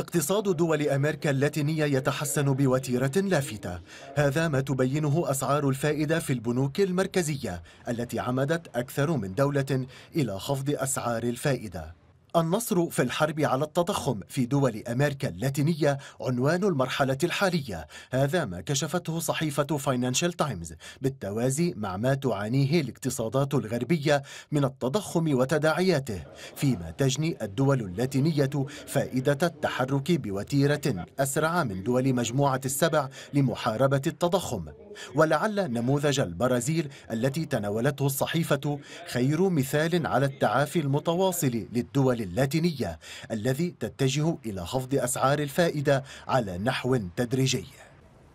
اقتصاد دول أمريكا اللاتينية يتحسن بوتيرة لافتة هذا ما تبينه أسعار الفائدة في البنوك المركزية التي عمدت أكثر من دولة إلى خفض أسعار الفائدة النصر في الحرب على التضخم في دول أمريكا اللاتينية عنوان المرحلة الحالية هذا ما كشفته صحيفة فاينانشال تايمز بالتوازي مع ما تعانيه الاقتصادات الغربية من التضخم وتداعياته فيما تجني الدول اللاتينية فائدة التحرك بوتيرة أسرع من دول مجموعة السبع لمحاربة التضخم ولعل نموذج البرازيل التي تناولته الصحيفة خير مثال على التعافي المتواصل للدول اللاتينية الذي تتجه إلى خفض أسعار الفائدة على نحو تدريجي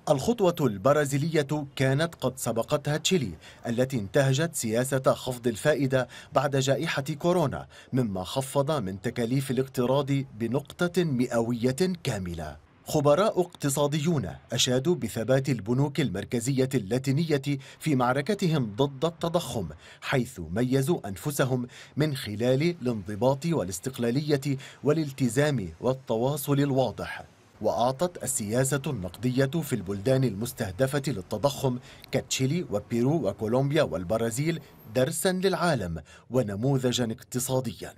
الخطوة البرازيلية كانت قد سبقتها تشيلي التي انتهجت سياسة خفض الفائدة بعد جائحة كورونا مما خفض من تكاليف الاقتراض بنقطة مئوية كاملة خبراء اقتصاديون أشادوا بثبات البنوك المركزية اللاتينية في معركتهم ضد التضخم حيث ميزوا أنفسهم من خلال الانضباط والاستقلالية والالتزام والتواصل الواضح وأعطت السياسة النقدية في البلدان المستهدفة للتضخم كتشيلي وبيرو وكولومبيا والبرازيل درسا للعالم ونموذجا اقتصاديا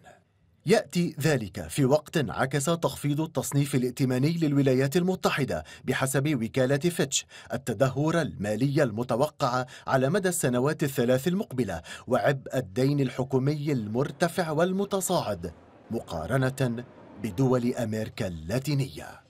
يأتي ذلك في وقت عكس تخفيض التصنيف الائتماني للولايات المتحدة بحسب وكالة فيتش التدهور المالي المتوقع على مدى السنوات الثلاث المقبلة وعبء الدين الحكومي المرتفع والمتصاعد مقارنة بدول أمريكا اللاتينية